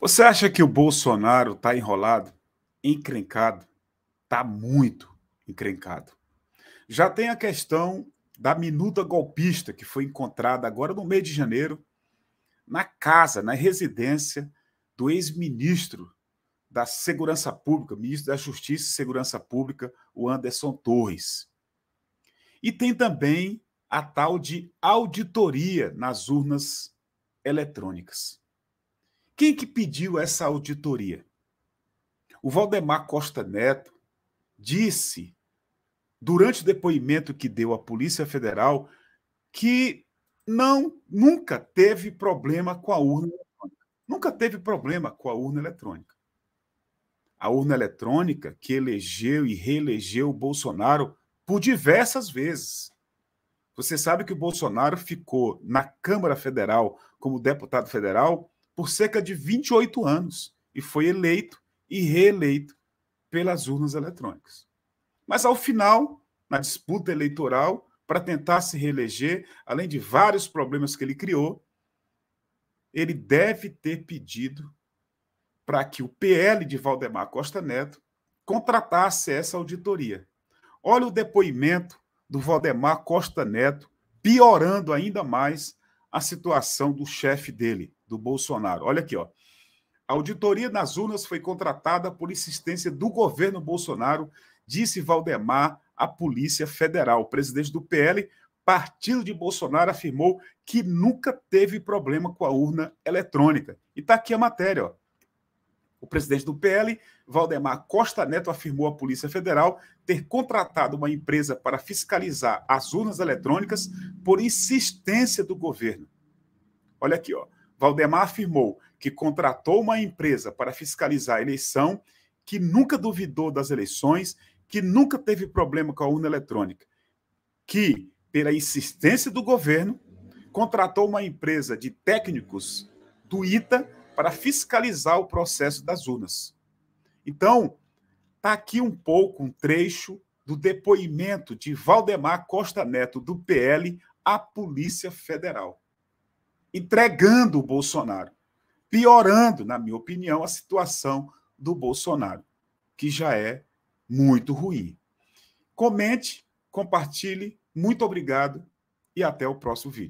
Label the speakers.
Speaker 1: Você acha que o Bolsonaro está enrolado, encrencado? Está muito encrencado. Já tem a questão da minuta golpista que foi encontrada agora no mês de janeiro na casa, na residência do ex-ministro da Segurança Pública, ministro da Justiça e Segurança Pública, o Anderson Torres. E tem também a tal de auditoria nas urnas eletrônicas. Quem que pediu essa auditoria? O Valdemar Costa Neto disse, durante o depoimento que deu à Polícia Federal, que não nunca teve problema com a urna eletrônica. Nunca teve problema com a urna eletrônica. A urna eletrônica que elegeu e reelegeu o Bolsonaro por diversas vezes. Você sabe que o Bolsonaro ficou na Câmara Federal como deputado federal por cerca de 28 anos e foi eleito e reeleito pelas urnas eletrônicas. Mas ao final, na disputa eleitoral, para tentar se reeleger, além de vários problemas que ele criou, ele deve ter pedido para que o PL de Valdemar Costa Neto contratasse essa auditoria. Olha o depoimento do Valdemar Costa Neto piorando ainda mais a situação do chefe dele, do Bolsonaro. Olha aqui, ó. A auditoria nas urnas foi contratada por insistência do governo Bolsonaro, disse Valdemar à Polícia Federal. O presidente do PL, partido de Bolsonaro, afirmou que nunca teve problema com a urna eletrônica. E está aqui a matéria, ó. O presidente do PL, Valdemar Costa Neto, afirmou à Polícia Federal ter contratado uma empresa para fiscalizar as urnas eletrônicas por insistência do governo. Olha aqui, ó. Valdemar afirmou que contratou uma empresa para fiscalizar a eleição, que nunca duvidou das eleições, que nunca teve problema com a urna eletrônica, que, pela insistência do governo, contratou uma empresa de técnicos do ITA para fiscalizar o processo das urnas. Então, está aqui um pouco um trecho do depoimento de Valdemar Costa Neto, do PL, à Polícia Federal entregando o Bolsonaro, piorando, na minha opinião, a situação do Bolsonaro, que já é muito ruim. Comente, compartilhe, muito obrigado e até o próximo vídeo.